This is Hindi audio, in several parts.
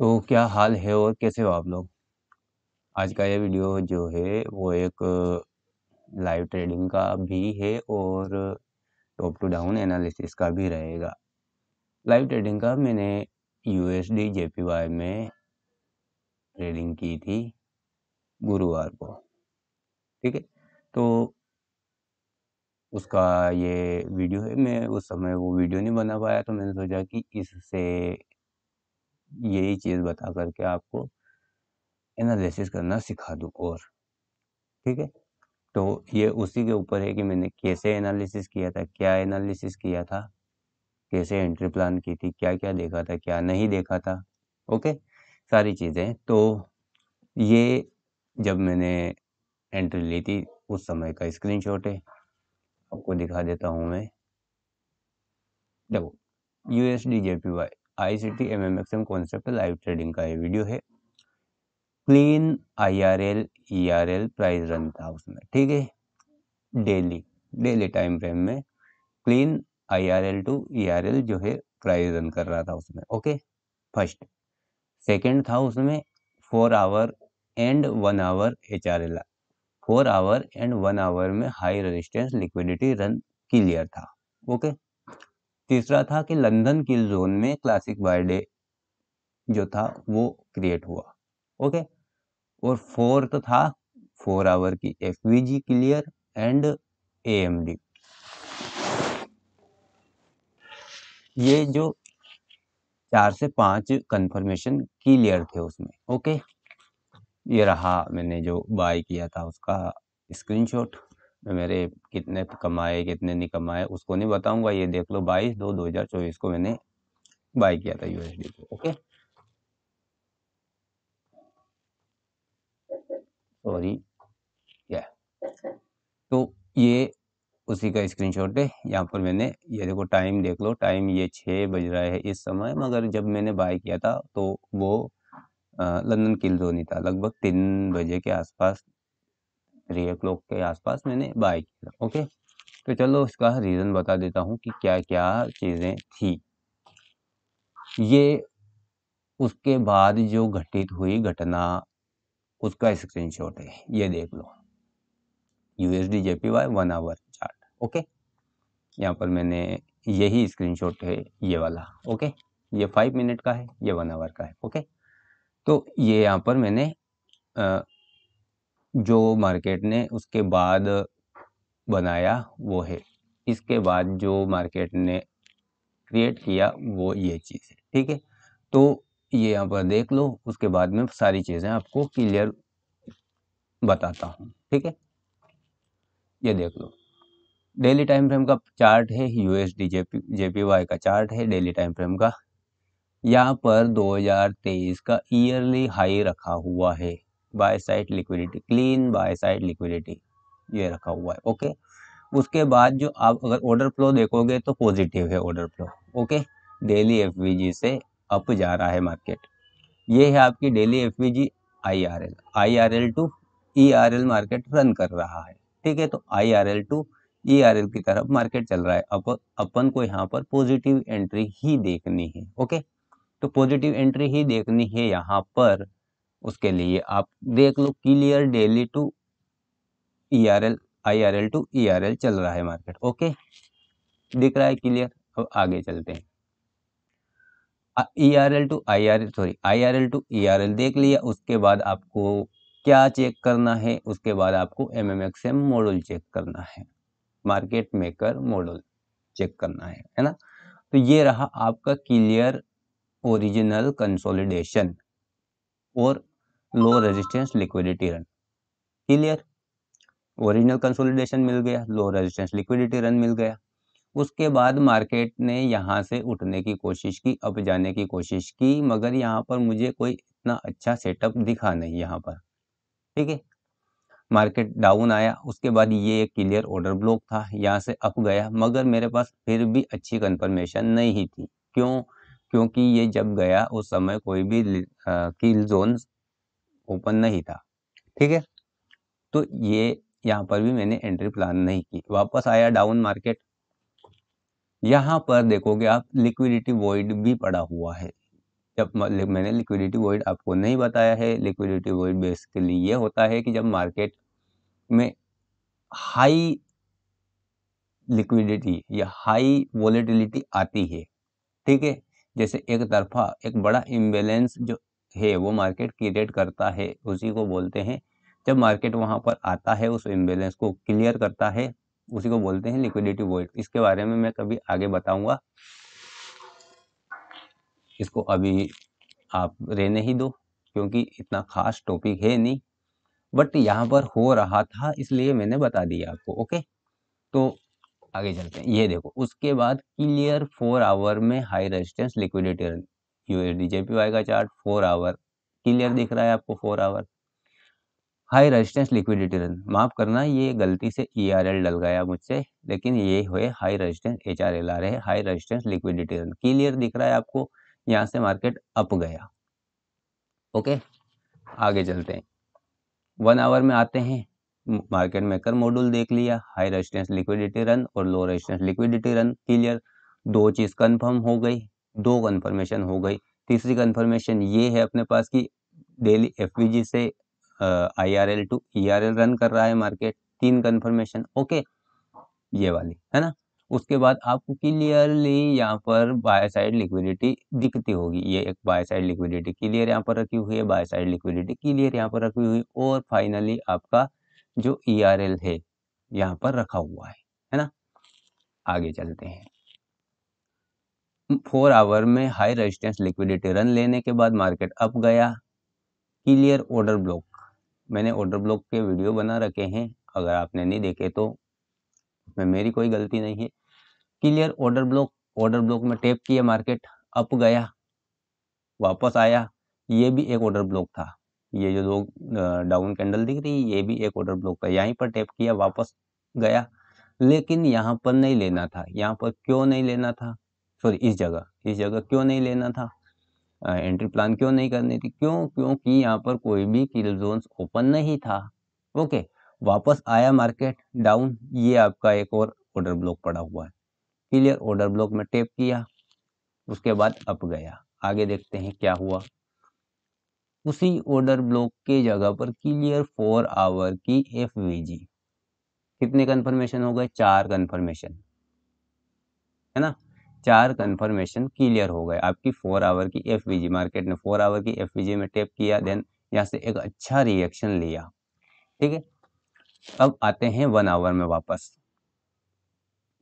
तो क्या हाल है और कैसे हो आप लोग आज का ये वीडियो जो है वो एक लाइव ट्रेडिंग का भी है और टॉप टू डाउन एनालिसिस का भी रहेगा लाइव ट्रेडिंग का मैंने U S D J P Y में ट्रेडिंग की थी गुरुवार को ठीक है तो उसका ये वीडियो है मैं उस समय वो वीडियो नहीं बना पाया तो मैंने सोचा कि इससे यही चीज़ बता करके आपको एनालिसिस करना सिखा दूँ और ठीक है तो ये उसी के ऊपर है कि मैंने कैसे एनालिसिस किया था क्या एनालिसिस किया था कैसे एंट्री प्लान की थी क्या क्या देखा था क्या नहीं देखा था ओके सारी चीज़ें तो ये जब मैंने एंट्री ली थी उस समय का स्क्रीनशॉट है आपको दिखा देता हूँ मैं देखो U S D J P Y ICT MMXM concept live trading का ये वीडियो है clean IRL ERL price run था उसमें ठीक है डेली डेली टाइम फ्रेम में क्लीन आईआरएल टू ईआरएल जो है प्राइस रन कर रहा था उसमें ओके फर्स्ट सेकंड था उसमें four hour and one hour H R L four hour and one hour में high resistance liquidity run clear था ओके okay? तीसरा था कि लंदन किल जोन में क्लासिक बाय जो था वो क्रिएट हुआ ओके और फोर्थ तो था फोर आवर की एफ क्लियर एंड ए ये जो चार से पांच कंफर्मेशन क्लियर थे उसमें ओके ये रहा मैंने जो बाय किया था उसका स्क्रीनशॉट मेरे कितने कमाए कितने नहीं कमाए उसको नहीं बताऊंगा ये देख लो बाईस दो दो हजार चौबीस को मैंने बाय किया था यूएसडी को ओके सॉरी क्या तो ये उसी का स्क्रीनशॉट है यहाँ पर मैंने ये देखो टाइम देख लो टाइम ये छः बज रहा है इस समय मगर जब मैंने बाय किया था तो वो लंदन किल जोन ही था लगभग तीन बजे के आसपास थ्री ओ क्लॉक के आसपास मैंने बाय किया ओके तो चलो उसका रीज़न बता देता हूँ कि क्या क्या चीज़ें थी ये उसके बाद जो घटित हुई घटना उसका स्क्रीनशॉट है ये देख लो USD Y one hour chart okay यहाँ पर मैंने यही स्क्रीनशॉट है ये वाला ओके ये फाइव मिनट का है ये वन आवर का है ओके तो ये यहाँ पर मैंने आ, जो मार्केट ने उसके बाद बनाया वो है इसके बाद जो मार्केट ने क्रिएट किया वो ये चीज़ है ठीक है तो ये यहाँ पर देख लो उसके बाद में सारी चीज़ें आपको क्लियर बताता हूँ ठीक है ये देख लो डेली टाइम फ्रेम का चार्ट है डी जेपी जेपीवाई का चार्ट है डेली टाइम फ्रेम का यहाँ पर 2023 का ईयरली हाई रखा हुआ है buy side liquidity clean buy side liquidity ये रखा हुआ है ओके उसके बाद जो आप अगर ऑर्डर फ्लो देखोगे तो पॉजिटिव है order flow okay daily F से अप जा रहा है मार्केट ये है आपकी daily F V G to E market run कर रहा है ठीक है तो आई टू ई की तरफ मार्केट चल रहा है अप, अपन को यहाँ पर पॉजिटिव एंट्री ही देखनी है ओके तो पॉजिटिव एंट्री ही देखनी है यहाँ पर उसके लिए आप देख लो clear daily to E R L I R L to E R L चल रहा है मार्केट ओके दिख रहा है क्लियर अब आगे चलते हैं E R L to I R L sorry I R L to E R L देख लिया उसके बाद आपको क्या चेक करना है उसके बाद आपको M M X M model check करना है मार्केट मेकर मॉडल चेक करना है है ना तो ये रहा आपका क्लियर ओरिजिनल कंसोलिडेशन और low resistance liquidity run clear original consolidation मिल गया लो रेजिस्टेंस लिक्विडिटी रन मिल गया उसके बाद मार्केट ने यहाँ से उठने की कोशिश की अप जाने की कोशिश की मगर यहाँ पर मुझे कोई इतना अच्छा सेटअप दिखा नहीं यहाँ पर ठीक है मार्केट डाउन आया उसके बाद ये एक क्लियर ऑर्डर ब्लॉक था यहाँ से अप गया मगर मेरे पास फिर भी अच्छी कंफर्मेशन नहीं थी क्यों क्योंकि ये जब गया उस समय कोई भी किल जोन ओपन नहीं था ठीक है तो ये यहाँ पर भी मैंने एंट्री प्लान नहीं की वापस आया डाउन मार्केट यहाँ पर देखोगे आप लिक्विडिटी वॉइड भी पड़ा हुआ है जब मैंने लिक्विडिटी वॉइड आपको नहीं बताया है लिक्विडिटी वॉइड बेसिकली ये होता है कि जब मार्केट में हाई लिक्विडिटी या हाई वॉलेटिलिटी आती है ठीक है जैसे एक तरफा एक बड़ा इम्बेलेंस जो है वो मार्केट क्रिएट करता है उसी को बोलते हैं जब मार्केट वहाँ पर आता है उस इम्बेलेंस को क्लियर करता है उसी को बोलते हैं लिक्विडिटी वॉइड इसके बारे में मैं कभी आगे बताऊंगा इसको अभी आप रहने ही दो क्योंकि इतना खास टॉपिक है नहीं बट यहाँ पर हो रहा था इसलिए मैंने बता दिया आपको ओके तो आगे चलते हैं ये देखो उसके बाद क्लियर फोर आवर में high resistance liquidity U S Y का चार्ट फोर आवर क्लियर दिख रहा है आपको four hour high resistance liquidity run माफ करना ये गलती से ई आर एल डल गया मुझसे लेकिन ये हुए high resistance H R L आ रहे high resistance liquidity run clear दिख रहा है आपको यहाँ से मार्केट अप गया ओके आगे चलते हैं वन आवर में आते हैं मार्केट मेकर मॉड्यूल देख लिया हाई रेजिस्टेंस लिक्विडिटी रन और low resistance liquidity run clear दो चीज़ कंफर्म हो गई दो कन्फर्मेशन हो गई तीसरी कन्फर्मेशन ये है अपने पास कि डेली एफ से I R L to E R L run कर रहा है मार्केट तीन कन्फर्मेशन ओके ये वाली है ना उसके बाद आपको क्लियरली यहाँ पर बाय साइड लिक्विडिटी दिखती होगी ये एक बाय साइड लिक्विडिटी क्लियर यहाँ पर रखी हुई है बाय साइड लिक्विडिटी क्लियर यहाँ पर रखी हुई है और फाइनली आपका जो ई आर एल है यहाँ पर रखा हुआ है है ना आगे चलते हैं फोर आवर में हाई रेजिस्टेंस लिक्विडिटी रन लेने के बाद मार्केट अप गया क्लियर ऑर्डर ब्लॉक मैंने ऑर्डर ब्लॉक के वीडियो बना रखे हैं अगर आपने नहीं देखे तो उसमें मेरी कोई गलती नहीं है clear order block order block में टैप किया मार्केट अप गया वापस आया ये भी एक ऑर्डर ब्लॉक था ये जो लोग डाउन कैंडल दिख रही है ये भी एक ऑर्डर ब्लॉक था यहीं पर टैप किया वापस गया लेकिन यहाँ पर नहीं लेना था यहाँ पर क्यों नहीं लेना था सॉरी इस जगह इस जगह क्यों नहीं लेना था आ, एंट्री प्लान क्यों नहीं करनी थी क्यों क्योंकि यहाँ पर कोई भी किल जोन ओपन नहीं था ओके वापस आया मार्केट डाउन ये आपका एक और ऑर्डर ब्लॉक पड़ा हुआ है क्लियर ऑर्डर ब्लॉक में टेप किया उसके बाद अप गया आगे देखते हैं क्या हुआ उसी ऑर्डर ब्लॉक के जगह पर क्लियर फोर आवर की एफ कितने कन्फर्मेशन हो गए चार कन्फर्मेशन है ना चार कंफर्मेशन क्लियर हो गए आपकी फोर आवर की एफ मार्केट ने फोर आवर की एफ में टेप किया देन यहाँ से एक अच्छा रिएक्शन लिया ठीक है अब आते हैं वन आवर में वापस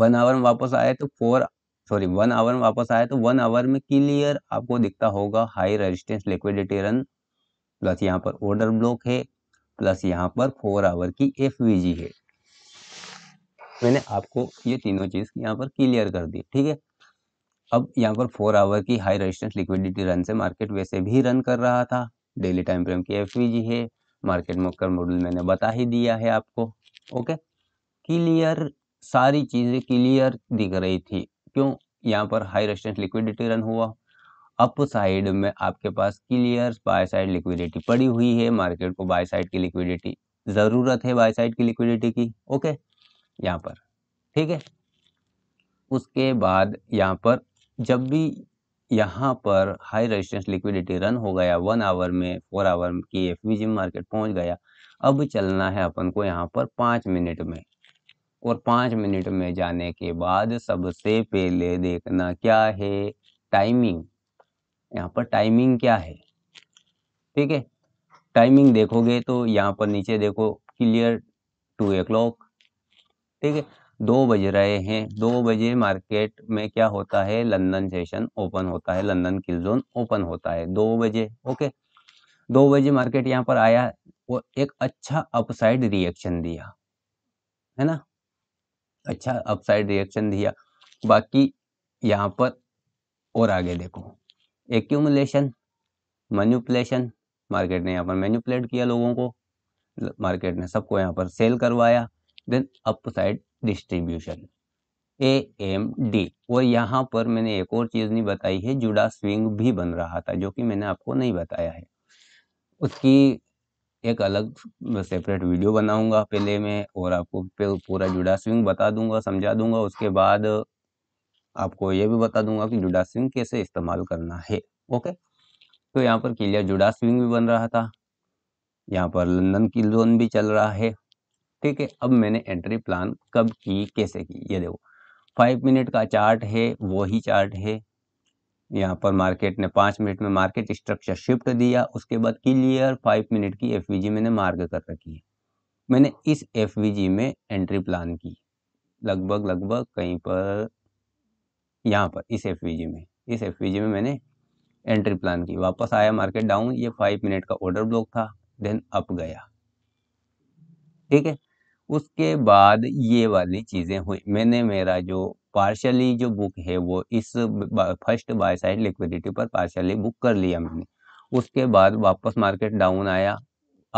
वन आवर में वापस आए तो फोर सॉरी वन आवर में वापस आए तो वन आवर में क्लियर आपको दिखता होगा high resistance liquidity run plus यहाँ पर ऑर्डर ब्लॉक है प्लस यहाँ पर फोर आवर की एफ है मैंने आपको ये तीनों चीज़ यहाँ पर क्लियर कर दी ठीक है अब यहाँ पर फोर आवर की हाई रेजिस्टेंस लिक्विडिटी रन से मार्केट वैसे भी रन कर रहा था डेली टाइम फ्रेम की एफ है मार्केट मोकर मॉडल मैंने बता ही दिया है आपको ओके क्लियर सारी चीज़ें क्लियर दिख रही थी क्यों यहाँ पर हाई रेजिस्टेंस लिक्विडिटी रन हुआ अप साइड में आपके पास क्लियर बाय साइड लिक्विडिटी पड़ी हुई है मार्केट को बाय साइड की लिक्विडिटी ज़रूरत है बाय साइड की लिक्विडिटी की ओके यहाँ पर ठीक है उसके बाद यहाँ पर जब भी यहाँ पर हाई रेजिस्टेंस लिक्विडिटी रन हो गया वन आवर में फोर आवर की एफ मार्केट पहुंच गया अब चलना है अपन को यहाँ पर पाँच मिनट में और पाँच मिनट में जाने के बाद सबसे पहले देखना क्या है टाइमिंग यहाँ पर टाइमिंग क्या है ठीक है टाइमिंग देखोगे तो यहाँ पर नीचे देखो क्लियर टू ए क्लॉक ठीक है दो बज रहे हैं दो बजे मार्केट में क्या होता है लंदन सेशन ओपन होता है लंदन किल जोन ओपन होता है दो बजे ओके दो बजे मार्केट यहाँ पर आया वो एक अच्छा अपसाइड रिएक्शन दिया है ना अच्छा अपसाइड रिएक्शन दिया बाकी यहाँ पर और आगे देखो एक्यूमुलेशन मैन्यूपुलेशन मार्केट ने यहाँ पर मैन्यूपलेट किया लोगों को मार्केट ने सबको यहाँ पर सेल करवाया then upside distribution A M D और यहाँ पर मैंने एक और चीज़ नहीं बताई है जुड़ा स्विंग भी बन रहा था जो कि मैंने आपको नहीं बताया है उसकी एक अलग सेपरेट वीडियो बनाऊंगा पहले मैं और आपको पूरा जुड़ा स्विंग बता दूंगा समझा दूंगा उसके बाद आपको ये भी बता दूंगा कि जुड़ा स्विंग कैसे इस्तेमाल करना है ओके तो यहाँ पर किलिया जुड़ा स्विंग भी बन रहा था यहाँ पर लंदन की लोन भी चल रहा है ठीक है अब मैंने एंट्री प्लान कब की कैसे की ये देखो फाइव मिनट का चार्ट है वो ही चार्ट है यहाँ पर मार्केट ने पाँच मिनट में मार्केट स्ट्रक्चर शिफ्ट दिया उसके बाद क्लियर फाइव मिनट की एफ मैंने मार्ग कर रखी है मैंने इस एफ में एंट्री प्लान की लगभग लगभग कहीं पर यहाँ पर इस एफ में इस एफ में मैंने एंट्री प्लान की वापस आया मार्केट डाउन ये फाइव मिनट का ऑर्डर ब्लॉक था देन अप गया ठीक है उसके बाद ये वाली चीज़ें हुई मैंने मेरा जो पार्शली जो बुक है वो इस फर्स्ट बाय साइड लिक्विडिटी पर पार्शली बुक कर लिया मैंने उसके बाद वापस मार्केट डाउन आया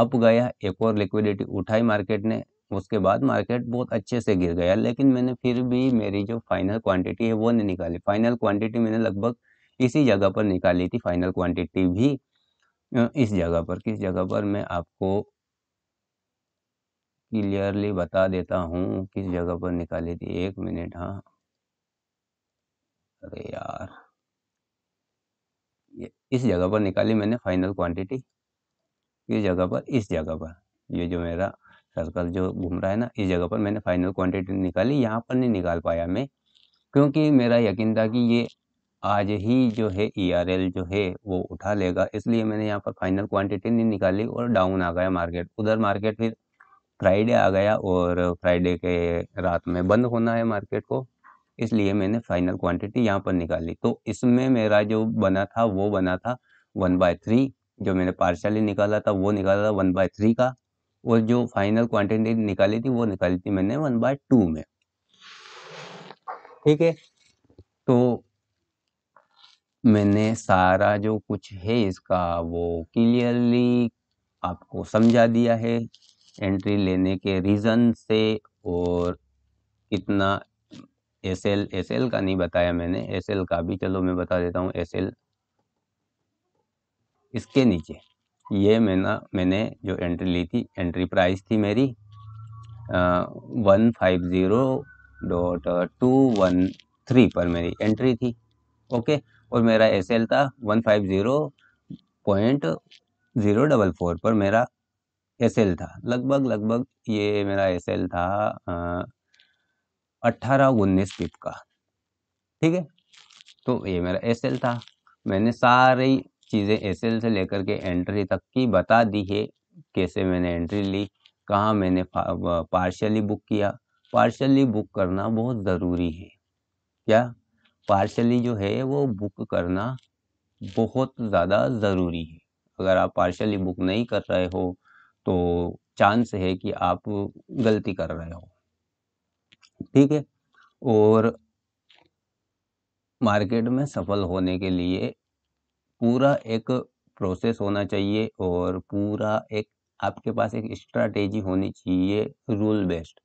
अप गया एक और लिक्विडिटी उठाई मार्केट ने उसके बाद मार्केट बहुत अच्छे से गिर गया लेकिन मैंने फिर भी मेरी जो फाइनल क्वांटिटी है वो नहीं निकाली फाइनल क्वांटिटी मैंने लगभग इसी जगह पर निकाली थी फाइनल क्वांटिटी भी इस जगह पर किस जगह पर मैं आपको क्लियरली बता देता हूँ किस जगह पर निकाली थी एक मिनट हाँ अरे यार ये इस जगह पर निकाली मैंने फाइनल क्वांटिटी किस जगह पर इस जगह पर ये जो मेरा सर्कल जो घूम रहा है ना इस जगह पर मैंने फाइनल क्वांटिटी निकाली यहाँ पर नहीं निकाल पाया मैं क्योंकि मेरा यकीन था कि ये आज ही जो है ई e जो है वो उठा लेगा इसलिए मैंने यहाँ पर फाइनल क्वांटिटी नहीं निकाली और डाउन आ गया मार्केट उधर मार्केट फिर फ्राइडे आ गया और फ्राइडे के रात में बंद होना है मार्केट को इसलिए मैंने फाइनल क्वांटिटी यहाँ पर निकाली तो इसमें मेरा जो बना था वो बना था वन बाय थ्री जो मैंने पार्शली निकाला था वो निकाला था वन बाय थ्री का और जो फाइनल क्वांटिटी निकाली थी वो निकाली थी मैंने वन बाय टू में ठीक है तो मैंने सारा जो कुछ है इसका वो क्लियरली आपको समझा दिया है एंट्री लेने के रीज़न से और कितना एस एल एस एल का नहीं बताया मैंने एस एल का भी चलो मैं बता देता हूँ एस एल इसके नीचे ये मैंने मैंने जो एंट्री ली थी एंट्री प्राइस थी मेरी one five zero dot two one three पर मेरी एंट्री थी ओके और मेरा एस एल था one five zero point zero double four पर मेरा एस था लगभग लगभग ये मेरा एस था अट्ठारह उन्नीस फिट का ठीक है तो ये मेरा एस था मैंने सारी चीज़ें एस से लेकर के एंट्री तक की बता दी है कैसे मैंने एंट्री ली कहाँ मैंने पार्शियली बुक किया पार्शियली बुक करना बहुत ज़रूरी है क्या पार्शियली जो है वो बुक करना बहुत ज़्यादा ज़रूरी है अगर आप पार्शियली बुक नहीं कर रहे हो तो चांस है कि आप गलती कर रहे हो ठीक है और मार्केट में सफल होने के लिए पूरा एक प्रोसेस होना चाहिए और पूरा एक आपके पास एक स्ट्रैटेजी होनी चाहिए रूल बेस्ड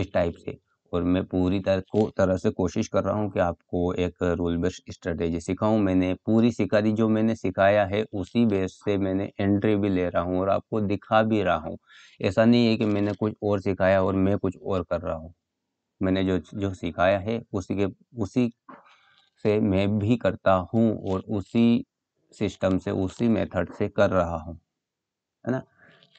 इस टाइप से और मैं पूरी तरह को तरह से कोशिश कर रहा हूँ कि आपको एक रूल बेस्ड स्ट्रेटेजी सिखाऊँ मैंने पूरी सिकारी जो मैंने सिखाया है उसी बेस से मैंने एंट्री भी ले रहा हूँ और आपको दिखा भी रहा हूँ ऐसा नहीं है कि मैंने कुछ और सिखाया और मैं कुछ और कर रहा हूँ मैंने जो जो सिखाया है उसी के उसी से मैं भी करता हूँ और उसी सिस्टम से उसी मेथड से कर रहा हूँ है ना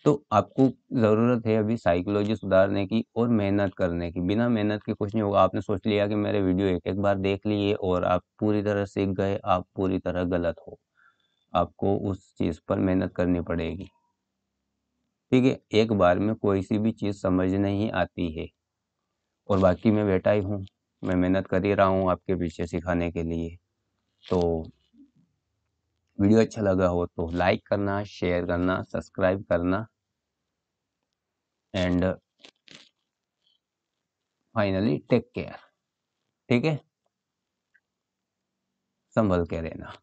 तो आपको ज़रूरत है अभी साइकोलॉजी सुधारने की और मेहनत करने की बिना मेहनत के कुछ नहीं होगा आपने सोच लिया कि मेरे वीडियो एक एक बार देख लिए और आप पूरी तरह सीख गए आप पूरी तरह गलत हो आपको उस चीज़ पर मेहनत करनी पड़ेगी ठीक है एक बार में कोई सी भी चीज़ समझ नहीं आती है और बाकी मैं बेटा ही हूँ मैं मेहनत कर ही रहा हूँ आपके पीछे सिखाने के लिए तो वीडियो अच्छा लगा हो तो लाइक करना शेयर करना सब्सक्राइब करना एंड फाइनली टेक केयर ठीक है संभल के रहना